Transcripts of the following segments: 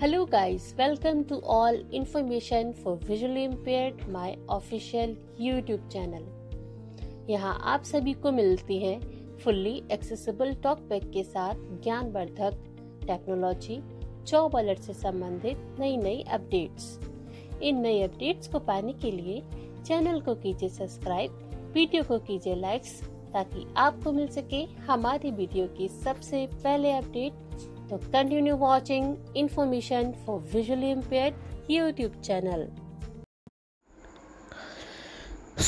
Hello guys welcome to all information for visually impaired my official YouTube channel यहां आप सभी को मिलती है फुल्ली एक्सेसिबल टॉक के साथ ज्ञानवर्धक टेक्नोलॉजी जॉब अलर्ट से संबंधित नई नई अपडेट्स इन नई अपडेट्स को पाने के लिए चैनल को कीजिए सब्सक्राइब वीडियो को कीजिए लाइक्स ताकि आपको मिल सके हमारी वीडियो की सबसे पहले अपडेट तो continue watching information for visually impaired YouTube channel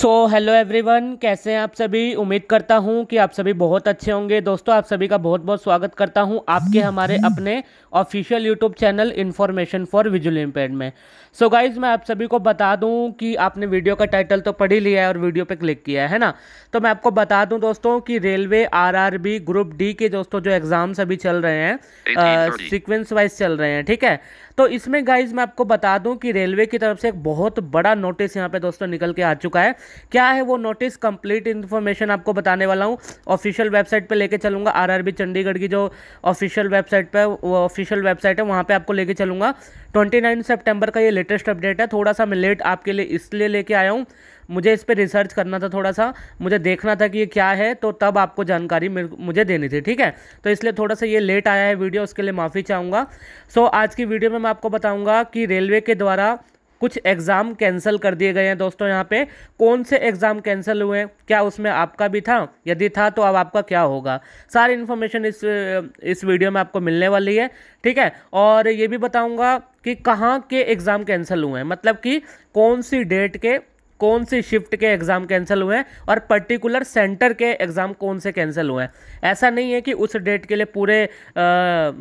so hello everyone कैसे हैं आप सभी उम्मीद करता हूं कि आप सभी बहुत अच्छे होंगे दोस्तों आप सभी का बहुत बहुत स्वागत करता हूं आपके हमारे अपने official YouTube channel information for visual impaired में सो so गाइज मैं आप सभी को बता दूं कि आपने वीडियो का टाइटल तो पढ़ ही लिया है और वीडियो पे क्लिक किया है ना तो मैं आपको बता दूं दोस्तों कि रेलवे आरआरबी ग्रुप डी के दोस्तों जो एग्ज़ाम्स अभी चल रहे हैं सिक्वेंस वाइज चल रहे हैं ठीक है तो इसमें गाइज मैं आपको बता दूं कि रेलवे की तरफ से एक बहुत बड़ा नोटिस यहाँ पे दोस्तों निकल के आ चुका है क्या है वो नोटिस कंप्लीट इन्फॉर्मेशन आपको बताने वाला हूँ ऑफिशियल वेबसाइट पे लेके चलूंगा आरआरबी चंडीगढ़ की जो ऑफिशियल वेबसाइट पे वो ऑफिशियल वेबसाइट है वहाँ पे आपको लेके चलूंगा ट्वेंटी नाइन का ये लेटेस्ट अपडेट है थोड़ा सा मैं लेट आपके लिए इसलिए लेके आया हूँ मुझे इस पर रिसर्च करना था थोड़ा सा मुझे देखना था कि ये क्या है तो तब आपको जानकारी मुझे देनी थी ठीक है तो इसलिए थोड़ा सा ये लेट आया है वीडियो उसके लिए माफ़ी चाहूँगा सो आज की वीडियो में मैं आपको बताऊँगा कि रेलवे के द्वारा कुछ एग्ज़ाम कैंसिल कर दिए गए हैं दोस्तों यहाँ पे कौन से एग्ज़ाम कैंसिल हुए हैं क्या उसमें आपका भी था यदि था तो अब आपका क्या होगा सारी इन्फॉर्मेशन इस इस वीडियो में आपको मिलने वाली है ठीक है और ये भी बताऊँगा कि कहाँ के एग्ज़ाम कैंसिल हुए हैं मतलब कि कौन सी डेट के कौन से शिफ्ट के एग्ज़ाम कैंसिल हुए हैं और पर्टिकुलर सेंटर के एग्ज़ाम कौन से कैंसिल हुए हैं ऐसा नहीं है कि उस डेट के लिए पूरे आ,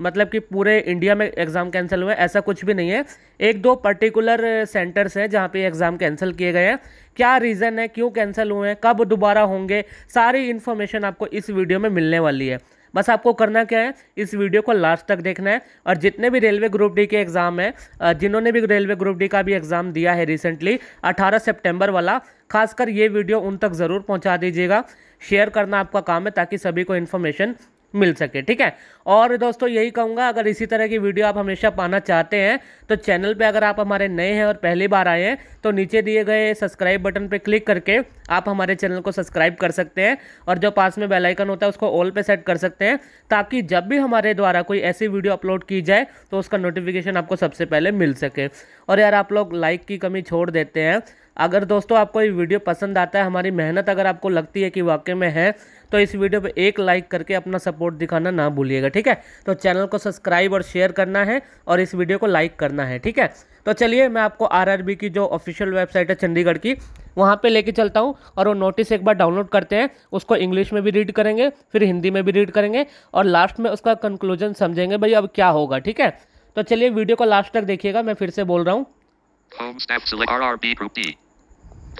मतलब कि पूरे इंडिया में एग्ज़ाम कैंसिल हुए ऐसा कुछ भी नहीं है एक दो पर्टिकुलर सेंटर्स हैं जहाँ पे एग्ज़ाम कैंसिल किए गए हैं क्या रीज़न है क्यों कैंसिल हुए हैं कब दोबारा होंगे सारी इन्फॉर्मेशन आपको इस वीडियो में मिलने वाली है बस आपको करना क्या है इस वीडियो को लास्ट तक देखना है और जितने भी रेलवे ग्रुप डी के एग्ज़ाम हैं जिन्होंने भी रेलवे ग्रुप डी का भी एग्ज़ाम दिया है रिसेंटली अठारह सेप्टेम्बर वाला खासकर ये वीडियो उन तक ज़रूर पहुँचा दीजिएगा शेयर करना आपका काम है ताकि सभी को इन्फॉर्मेशन मिल सके ठीक है और दोस्तों यही कहूँगा अगर इसी तरह की वीडियो आप हमेशा पाना चाहते हैं तो चैनल पे अगर आप हमारे नए हैं और पहली बार आए हैं तो नीचे दिए गए सब्सक्राइब बटन पे क्लिक करके आप हमारे चैनल को सब्सक्राइब कर सकते हैं और जो पास में बेलाइकन होता है उसको ऑल पे सेट कर सकते हैं ताकि जब भी हमारे द्वारा कोई ऐसी वीडियो अपलोड की जाए तो उसका नोटिफिकेशन आपको सबसे पहले मिल सके और यार आप लोग लाइक की कमी छोड़ देते हैं अगर दोस्तों आपको ये वीडियो पसंद आता है हमारी मेहनत अगर आपको लगती है कि वाकई में है तो इस वीडियो पे एक लाइक करके अपना सपोर्ट दिखाना ना भूलिएगा ठीक है तो चैनल को सब्सक्राइब और शेयर करना है और इस वीडियो को लाइक करना है ठीक है तो चलिए मैं आपको आर की जो ऑफिशियल वेबसाइट है चंडीगढ़ की वहाँ पे लेके चलता हूँ और वो नोटिस एक बार डाउनलोड करते हैं उसको इंग्लिश में भी रीड करेंगे फिर हिंदी में भी रीड करेंगे और लास्ट में उसका कंक्लूजन समझेंगे भाई अब क्या होगा ठीक है तो चलिए वीडियो को लास्ट तक देखिएगा मैं फिर से बोल रहा हूँ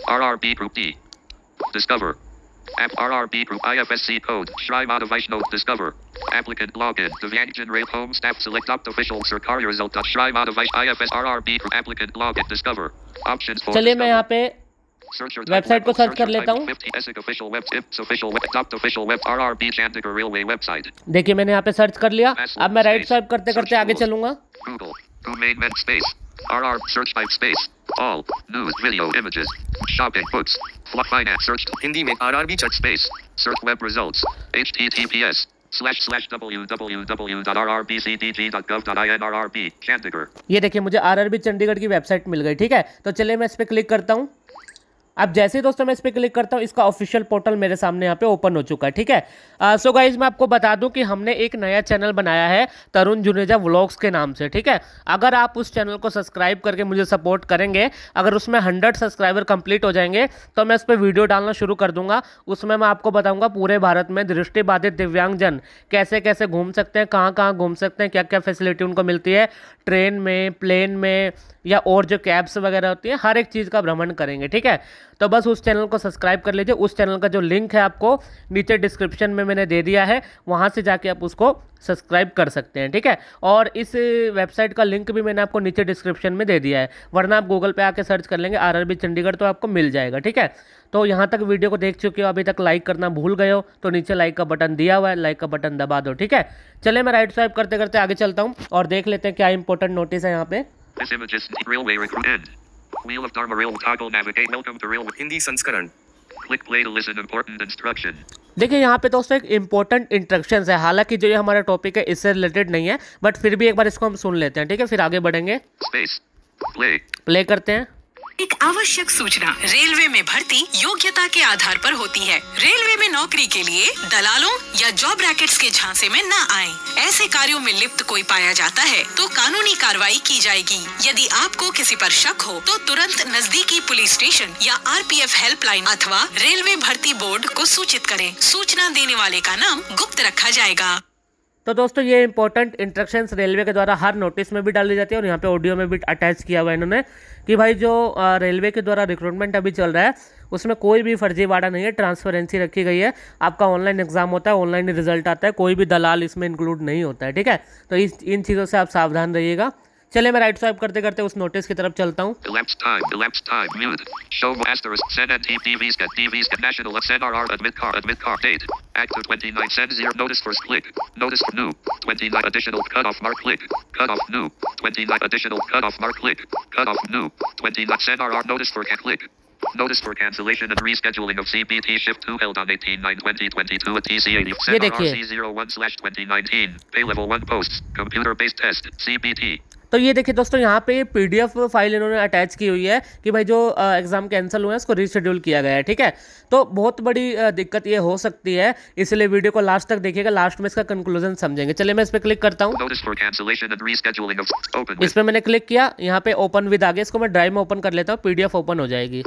RRB Group D. Discover. App RRB Group IFSC code. Shry motivational. Discover. Applicant login. The Vientiane Rail Home staff select opt official सरकारी result. Shry motivation IFS RRB Group applicant login. Discover. Options for. चलिए मैं यहाँ पे website को search कर लेता हूँ देखिए मैंने यहाँ पे सर्च कर लिया अब मैं राइट स्वाइप करते करते आगे चलूंगा RR search by space. All news video images. Shopping books. flock finance search. Hindi में RR भी चट space. Search web results. HTTPS slash slash www.rrbcdg.gov.in ये देखिए मुझे RRB चंडीगढ़ की वेबसाइट मिल गई ठीक है तो चलिए मैं इस पर क्लिक करता हूँ अब जैसे ही दोस्तों मैं इस पर क्लिक करता हूँ इसका ऑफिशियल पोर्टल मेरे सामने यहाँ पे ओपन हो चुका है ठीक है सो गाइज मैं आपको बता दूँ कि हमने एक नया चैनल बनाया है तरुण जुनेजा व्लॉग्स के नाम से ठीक है अगर आप उस चैनल को सब्सक्राइब करके मुझे सपोर्ट करेंगे अगर उसमें हंड्रेड सब्सक्राइबर कंप्लीट हो जाएंगे तो मैं उस पर वीडियो डालना शुरू कर दूंगा उसमें मैं आपको बताऊँगा पूरे भारत में दृष्टिबाधित दिव्यांगजन कैसे कैसे घूम सकते हैं कहाँ कहाँ घूम सकते हैं क्या क्या फैसिलिटी उनको मिलती है ट्रेन में प्लेन में या और जो कैब्स वगैरह होती हैं हर एक चीज़ का भ्रमण करेंगे ठीक है तो बस उस चैनल को सब्सक्राइब कर लीजिए उस चैनल का जो लिंक है आपको नीचे डिस्क्रिप्शन में मैंने दे दिया है वहाँ से जाके आप उसको सब्सक्राइब कर सकते हैं ठीक है और इस वेबसाइट का लिंक भी मैंने आपको नीचे डिस्क्रिप्शन में दे दिया है वरना आप गूगल पे आके सर्च कर लेंगे आरआरबी चंडीगढ़ तो आपको मिल जाएगा ठीक है तो यहाँ तक वीडियो को देख चुके हो अभी तक लाइक करना भूल गए हो तो नीचे लाइक का बटन दिया हुआ है लाइक का बटन दबा दो ठीक है चले मैं राइट स्वाइप करते करते आगे चलता हूँ और देख लेते हैं क्या इंपॉर्टेंट नोटिस है यहाँ पे Wheel of Dharma Rail toggle navigate. Welcome to Rail Hindi Sanskaran. Click play to listen important instruction. देखिए यहाँ पे दोस्तों एक इंपॉर्टेंट इंस्ट्रक्शन है हालांकि जो ये हमारा टॉपिक है इससे रिलेटेड नहीं है बट फिर भी एक बार इसको हम सुन लेते हैं ठीक है फिर आगे बढ़ेंगे Space. Play. प्ले करते हैं एक आवश्यक सूचना रेलवे में भर्ती योग्यता के आधार पर होती है रेलवे में नौकरी के लिए दलालों या जॉब रैकेट्स के झांसे में न आए ऐसे कार्यों में लिप्त कोई पाया जाता है तो कानूनी कार्रवाई की जाएगी यदि आपको किसी पर शक हो तो तुरंत नजदीकी पुलिस स्टेशन या आर हेल्पलाइन अथवा रेलवे भर्ती बोर्ड को सूचित करें सूचना देने वाले का नाम गुप्त रखा जाएगा तो दोस्तों ये इंपॉर्टेंट इंस्ट्रक्शंस रेलवे के द्वारा हर नोटिस में भी डाली जाती है और यहाँ पे ऑडियो में भी अटैच किया हुआ है इन्होंने कि भाई जो रेलवे के द्वारा रिक्रूटमेंट अभी चल रहा है उसमें कोई भी फर्जीवाड़ा नहीं है ट्रांसपेरेंसी रखी गई है आपका ऑनलाइन एग्जाम होता है ऑनलाइन रिजल्ट आता है कोई भी दलाल इसमें इंक्लूड नहीं होता है ठीक है तो इस इन चीज़ों से आप सावधान रहिएगा चले मैं राइट स्वाइप करते करते उस नोटिस की तरफ चलता हूँ ये देखिए तो ये देखिए दोस्तों यहाँ पे पीडीएफ फाइल इन्होंने अटैच की हुई है कि भाई जो एग्ज़ाम कैंसिल हुए हैं उसको रीशेड्यूल किया गया है ठीक है तो बहुत बड़ी दिक्कत ये हो सकती है इसलिए वीडियो को लास्ट तक देखिएगा लास्ट में इसका कंक्लूजन समझेंगे चलिए मैं इस पर क्लिक करता हूँ इस पर मैंने क्लिक किया यहाँ पे ओपन विद आगे इसको मैं ड्राइव में ओपन कर लेता हूँ पीडीएफ ओपन हो जाएगी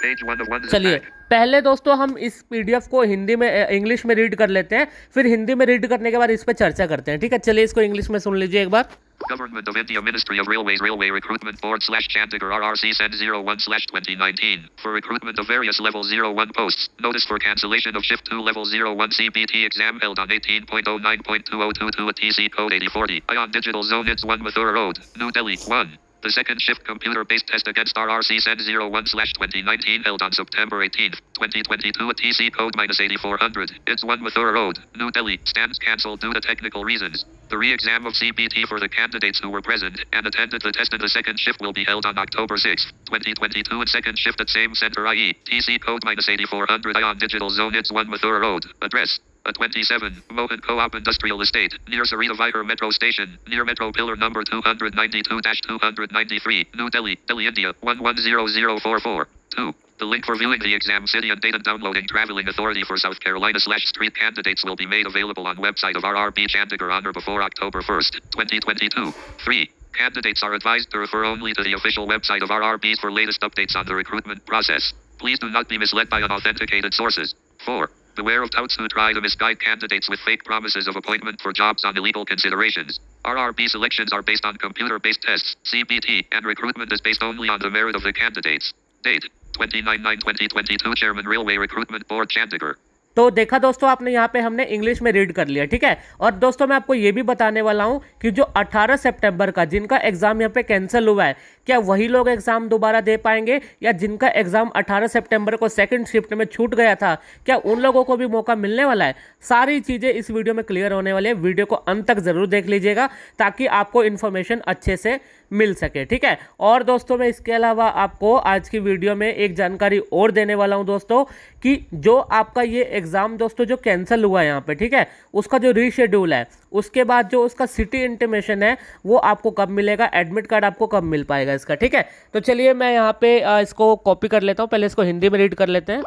चलिए पहले दोस्तों हम इस पीडीएफ को हिंदी में इंग्लिश में रीड कर लेते हैं फिर हिंदी में रीड करने के बाद इस पर चर्चा करते हैं ठीक है चलिए इसको इंग्लिश में सुन लीजिए एक बार Government of India Ministry of Railways Railway Recruitment Board slash Chandigarh RRC send 01 slash 2019 for recruitment of various level 01 posts. Notice for cancellation of shift 2 level 01 CPT exam held on 18.09.2022 at TC code 8040. Ion Digital Zone it's 1 Mathura Road, New Delhi 1. The second shift computer based test against RRC Sen 01 slash 2019 held on September 18, 2022 at TC code minus 8400. It's 1 Mathura Road, New Delhi. Stands cancelled due to technical reasons. The re exam of CBT for the candidates who were present and attended the test in the second shift will be held on October 6, 2022 at second shift at same center, i.e., TC code minus 8400 Ion Digital Zone. It's 1 Mathura Road. Address a 27, Mohan Co-op Industrial Estate, near Sarita Viker Metro Station, near Metro Pillar number 292-293, New Delhi, Delhi, India, 110044. 2. The link for viewing the exam city and data downloading traveling authority for South Carolina slash street candidates will be made available on website of RRB Chandigarh on or before October 1st, 2022. 3. Candidates are advised to refer only to the official website of RRBs for latest updates on the recruitment process. Please do not be misled by unauthenticated sources. 4. The World who try to misguide candidates with fake promises of appointment for jobs on illegal considerations. RRB selections are based on computer-based tests, CBT, and recruitment is based only on the merit of the candidates. Date, 29-9-2022 Chairman Railway Recruitment Board Chandigarh. तो देखा दोस्तों आपने यहाँ पे हमने English में read कर लिया ठीक है और दोस्तों मैं आपको ये भी बताने वाला हूँ कि जो 18 सितंबर का जिनका एग्ज़ाम यहाँ पे कैंसिल हुआ है क्या वही लोग एग्ज़ाम दोबारा दे पाएंगे या जिनका एग्ज़ाम 18 सितंबर को सेकंड शिफ्ट में छूट गया था क्या उन लोगों को भी मौका मिलने वाला है सारी चीज़ें इस वीडियो में क्लियर होने वाली है वीडियो को अंत तक ज़रूर देख लीजिएगा ताकि आपको इन्फॉर्मेशन अच्छे से मिल सके ठीक है और दोस्तों मैं इसके अलावा आपको आज की वीडियो में एक जानकारी और देने वाला हूं दोस्तों कि जो आपका ये एग्ज़ाम दोस्तों जो कैंसिल हुआ है यहाँ पे ठीक है उसका जो रीशेड्यूल है उसके बाद जो उसका सिटी इंटीमेशन है वो आपको कब मिलेगा एडमिट कार्ड आपको कब मिल पाएगा इसका ठीक है तो चलिए मैं यहाँ पे इसको कॉपी कर लेता हूँ पहले इसको हिंदी में रीड कर लेते हैं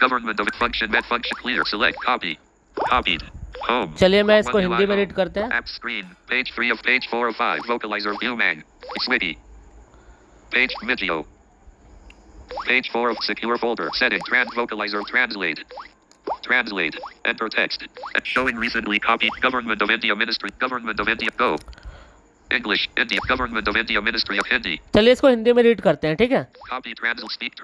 Government of function, med function, clear, select, copy. चलिए मैं इसको हिंदी में रीड करते हैं page three of page four of five vocalizer human smitty page video page four of secure folder setting trans vocalizer translate translate enter text and showing recently copied government of India ministry government of India go English, India, Government of India, Ministry of Hindi. चलिए इसको हिंदी में read करते हैं ठीक है Copy, trans, speak,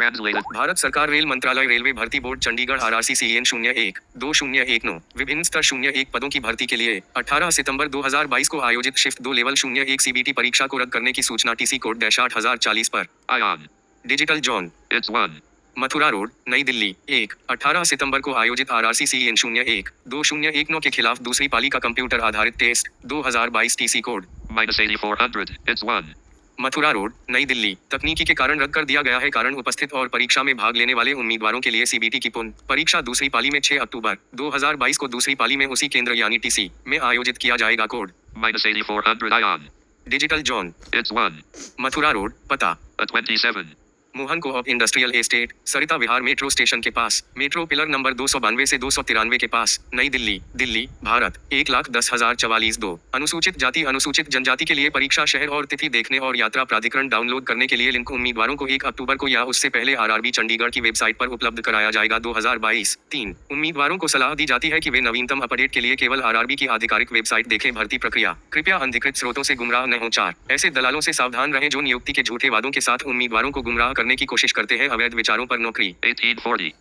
Bharat सरकार rail मंत्रालय railway भर्ती board Chandigarh R R C C N शून्य एक दो शून्य एक नौ विभिन्न स्तर शून्य एक पदों की भर्ती के लिए 18 सितंबर 2022 को आयोजित शिफ्ट दो लेवल शून्य एक सी बी टी परीक्षा को रद्द करने की सूचना टी सी कोड डैश आठ हजार चालीस पर Ayaan digital zone its one Mathura road Nai Delhi एक अठारह सितंबर को आयोजित R R C C N शून्य एक दो शून्य एक नौ के खिलाफ दूसरी पाली का कंप्यूटर आधारित टेस्ट दो हजार बाईस T C code minus eighty four hundred its one Mathura road Nai Delhi तकनीकी के कारण रद्द कर दिया गया है कारण उपस्थित और परीक्षा में भाग लेने वाले उम्मीदवारों के लिए सीबीटी की पुनः परीक्षा दूसरी पाली में 6 अक्टूबर 2022 को दूसरी पाली में उसी केंद्र यानी टीसी में आयोजित किया जाएगा code minus eighty four hundred Ayaan digital zone its one Mathura road पता twenty seven Mohan co-op industrial estate Sarita Vihar metro station के पास मेट्रो पिलर नंबर दो सौ बानवे ऐसी दो सौ तिरानवे के पास नई दिल्ली दिल्ली भारत एक लाख दस हजार चवालीस दो अनुसूचित जाति अनुसूचित जनजाति के लिए परीक्षा शहर और तिथि देखने और यात्रा प्राधिकरण डाउनलोड करने के लिए लिंक उम्मीदवारों को एक अक्टूबर को या उससे पहले आर चंडीगढ़ की वेबसाइट आरोप उपलब्ध कराया जाएगा 2022 तीन उम्मीदवारों को सलाह दी जाती है की वे नवीनतम अपडेट के लिए केवल आर की आधिकारिक वेबसाइट देखे भर्ती प्रक्रिया कृपया अंधिकृत स्रोतों से गुमराह न हो चार ऐसे दलालों से सावधान रहे जो नियुक्ति के झूठे वादों के साथ उम्मीदवारों को गुमराह कर करने की कोशिश करते हैं अवैध विचारों पर नौकरी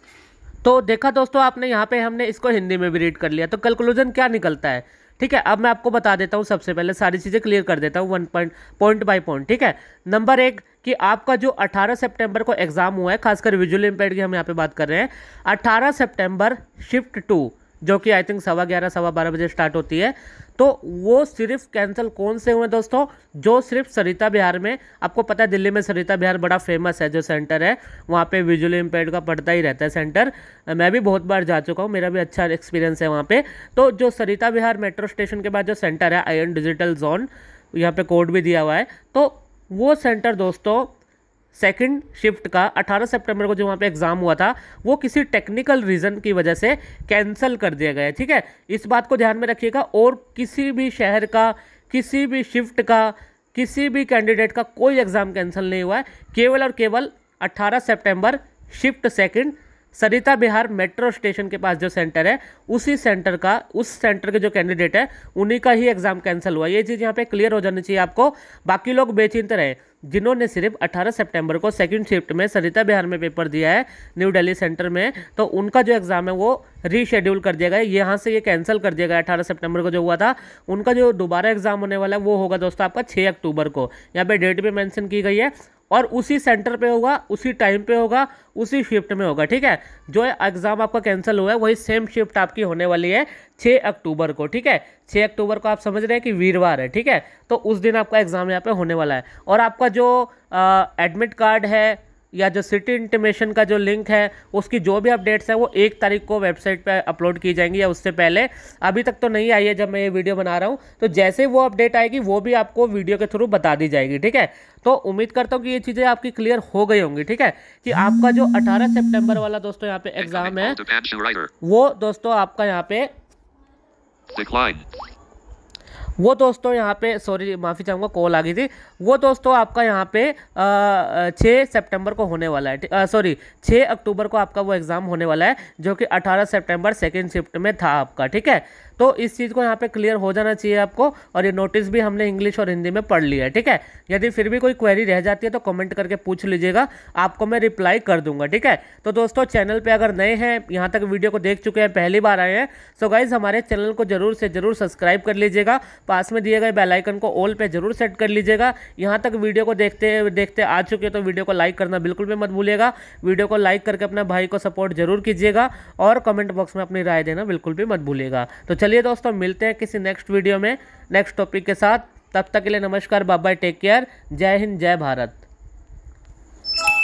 तो देखा दोस्तों आपने यहाँ पे हमने इसको हिंदी में भी रीड कर लिया तो कंक्लूजन क्या निकलता है ठीक है अब मैं आपको बता देता हूँ सबसे पहले सारी चीज़ें क्लियर कर देता हूँ one point point by point ठीक है नंबर एक कि आपका जो 18 सितंबर को एग्ज़ाम हुआ है खासकर विजुअल इम्पेयर की हम यहाँ पे बात कर रहे हैं 18 सितंबर शिफ्ट टू जो कि आई थिंक सवा ग्यारह सवा बारह बजे स्टार्ट होती है तो वो सिर्फ कैंसिल कौन से हुए दोस्तों जो सिर्फ सरिता बिहार में आपको पता है दिल्ली में सरिता बिहार बड़ा फेमस है जो सेंटर है वहाँ पे विजुअली इम्पेयर का पड़ता ही रहता है सेंटर मैं भी बहुत बार जा चुका हूँ मेरा भी अच्छा एक्सपीरियंस है वहाँ पे तो जो सरिता बिहार मेट्रो स्टेशन के बाद जो सेंटर है आयन डिजिटल जोन यहाँ पे कोड भी दिया हुआ है तो वो सेंटर दोस्तों सेकंड शिफ्ट का 18 सितंबर को जो वहाँ पे एग्ज़ाम हुआ था वो किसी टेक्निकल रीज़न की वजह से कैंसिल कर दिया गया है ठीक है इस बात को ध्यान में रखिएगा और किसी भी शहर का किसी भी शिफ्ट का किसी भी कैंडिडेट का कोई एग्ज़ाम कैंसिल नहीं हुआ है केवल और केवल 18 सितंबर shift second Sarita Vihar metro station के पास जो सेंटर है उसी सेंटर का उस सेंटर के जो कैंडिडेट है उन्हीं का ही एग्जाम कैंसिल हुआ ये चीज़ यहाँ पे क्लियर हो जानी चाहिए आपको बाकी लोग बेचिंत रहे जिन्होंने सिर्फ 18 सितंबर को सेकंड शिफ्ट में सरिता बिहार में पेपर दिया है न्यू दिल्ली सेंटर में तो उनका जो एग्ज़ाम है वो रीशेड्यूल कर दिया गया यहाँ से ये कैंसिल कर दिया गया अठारह सेप्टेम्बर को जो हुआ था उनका जो दोबारा एग्ज़ाम होने वाला है वो होगा दोस्तों आपका छः अक्टूबर को यहाँ पर डेट भी मैंशन की गई है और उसी सेंटर पे होगा उसी टाइम पे होगा उसी शिफ्ट में होगा ठीक है जो एग्ज़ाम आपका कैंसिल हुआ है वही सेम शिफ्ट आपकी होने वाली है छः अक्टूबर को ठीक है छः अक्टूबर को आप समझ रहे हैं कि वीरवार है ठीक है तो उस दिन आपका एग्ज़ाम यहाँ पे होने वाला है और आपका जो एडमिट कार्ड है या जो सिटी इंटीमेशन का जो लिंक है उसकी जो भी अपडेट्स है वो एक तारीख को वेबसाइट पे अपलोड की जाएंगी या उससे पहले अभी तक तो नहीं आई है जब मैं ये वीडियो बना रहा हूँ तो जैसे वो अपडेट आएगी वो भी आपको वीडियो के थ्रू बता दी जाएगी ठीक है तो उम्मीद करता हूँ कि ये चीज़ें आपकी क्लियर हो गई होंगी ठीक है कि आपका जो अठारह सेप्टेम्बर वाला दोस्तों यहाँ पे एग्जाम है वो दोस्तों आपका यहाँ पे वो दोस्तों यहाँ पे सॉरी माफ़ी चाहूँगा कॉल आ गई थी वो दोस्तों आपका यहाँ पे छः सितंबर को होने वाला है सॉरी छः अक्टूबर को आपका वो एग्ज़ाम होने वाला है जो कि अठारह सेप्टेम्बर सेकेंड शिफ्ट में था आपका ठीक है तो इस चीज़ को यहाँ पे क्लियर हो जाना चाहिए आपको और ये नोटिस भी हमने इंग्लिश और हिंदी में पढ़ लिया है ठीक है यदि फिर भी कोई क्वेरी रह जाती है तो कमेंट करके पूछ लीजिएगा आपको मैं रिप्लाई कर दूंगा ठीक है तो दोस्तों चैनल पर अगर नए हैं यहाँ तक वीडियो को देख चुके हैं पहली बार आए हैं सो गाइज हमारे चैनल को जरूर से जरूर सब्सक्राइब कर लीजिएगा पास में दिए गए बेलाइकन को ऑल पर जरूर सेट कर लीजिएगा यहाँ तक वीडियो को देखते देखते आ चुके हैं तो वीडियो को लाइक करना बिल्कुल भी मत भूलिएगा वीडियो को लाइक करके अपने भाई को सपोर्ट जरूर कीजिएगा और कमेंट बॉक्स में अपनी राय देना बिल्कुल भी मत भूलिएगा तो चलिए दोस्तों मिलते हैं किसी नेक्स्ट वीडियो में नेक्स्ट टॉपिक के साथ तब तक के लिए नमस्कार बाय टेक केयर जय हिंद जय भारत